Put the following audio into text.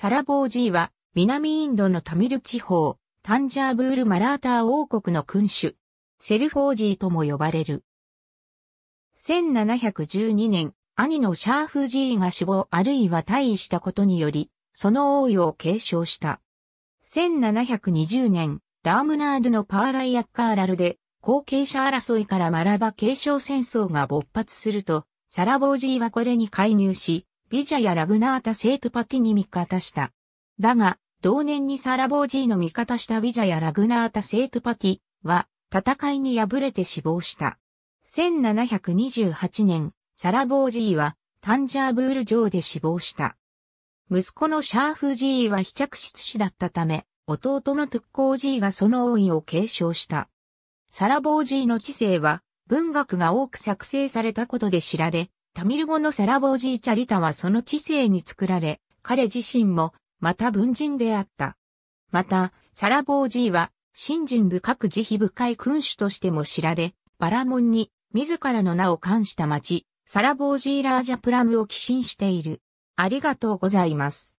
サラボージーは、南インドのタミル地方、タンジャーブール・マラーター王国の君主、セルフォージーとも呼ばれる。1712年、兄のシャーフジーが死亡あるいは退位したことにより、その王位を継承した。1720年、ラームナードのパーライアッカーラルで、後継者争いからマラバ継承戦争が勃発すると、サラボージーはこれに介入し、ビジャやラグナータ・セートパティに味方した。だが、同年にサラボージーの味方したビジャやラグナータ・セートパティは、戦いに敗れて死亡した。1728年、サラボージーは、タンジャーブール城で死亡した。息子のシャーフジーは非着室死だったため、弟のトゥッコージーがその王位を継承した。サラボージーの知性は、文学が多く作成されたことで知られ、タミル語のサラボージー・チャリタはその知性に作られ、彼自身も、また文人であった。また、サラボージーは、信心深く慈悲深い君主としても知られ、バラモンに、自らの名を冠した町、サラボージー・ラージャ・プラムを寄進している。ありがとうございます。